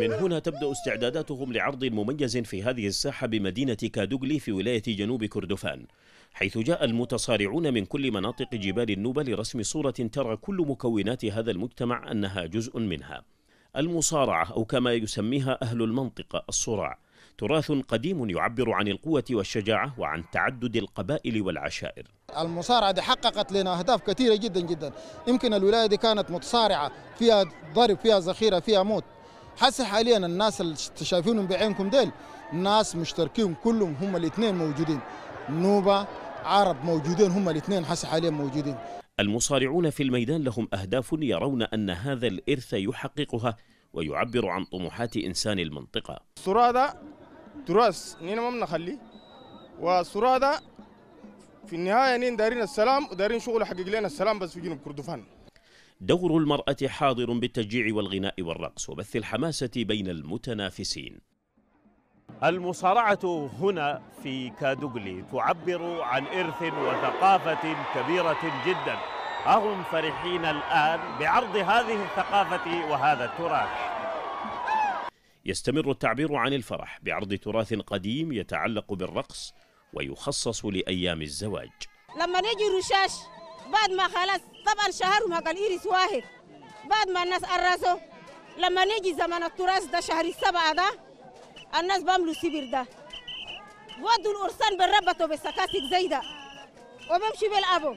من هنا تبدأ استعداداتهم لعرض مميز في هذه الساحة بمدينة كادوغلي في ولاية جنوب كردفان حيث جاء المتصارعون من كل مناطق جبال النوبة لرسم صورة ترى كل مكونات هذا المجتمع أنها جزء منها المصارعة أو كما يسميها أهل المنطقة الصراع تراث قديم يعبر عن القوة والشجاعة وعن تعدد القبائل والعشائر المصارعة دي حققت لنا أهداف كثيرة جدا جدا يمكن الولاية دي كانت متصارعة فيها ضرب فيها ذخيرة فيها موت حاسه حاليا الناس اللي شايفينهم بعينكم ديل ناس مشتركين كلهم هم الاثنين موجودين نوبه عرب موجودين هم الاثنين حاسه حاليا موجودين المصارعون في الميدان لهم اهداف يرون ان هذا الارث يحققها ويعبر عن طموحات انسان المنطقه الصراع ده تراث نينا ما بنخليه والصراع ده في النهايه نين دارين السلام ودارين شغل حقق لنا السلام بس في جنوب كردفان دور المرأة حاضر بالتشجيع والغناء والرقص وبث الحماسة بين المتنافسين المصارعة هنا في كادوغلي تعبر عن إرث وثقافة كبيرة جدا أهم فرحين الآن بعرض هذه الثقافة وهذا التراث يستمر التعبير عن الفرح بعرض تراث قديم يتعلق بالرقص ويخصص لأيام الزواج لما نجي رشاش بعد ما خلاص طبعا شهرهم قال إيريس واحد بعد ما الناس أرسوا لما نيجي زمن التراث ده شهر السبعة ده الناس بيعملوا سبر ده ودوا القرصان بالربط وبالسكاسك زي ده وبمشي بيلعبوا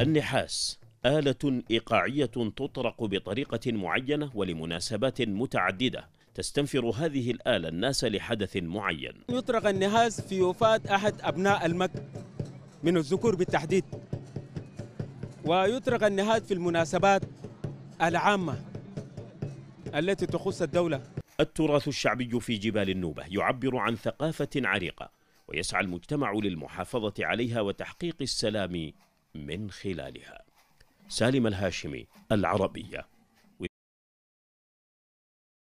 النحاس آلة إيقاعية تطرق بطريقة معينة ولمناسبات متعددة تستنفر هذه الآلة الناس لحدث معين يطرق النحاس في وفاة أحد أبناء المكة من الذكور بالتحديد ويطرق النهاد في المناسبات العامة التي تخص الدولة التراث الشعبي في جبال النوبة يعبر عن ثقافة عريقة ويسعى المجتمع للمحافظة عليها وتحقيق السلام من خلالها سالم الهاشمي العربيه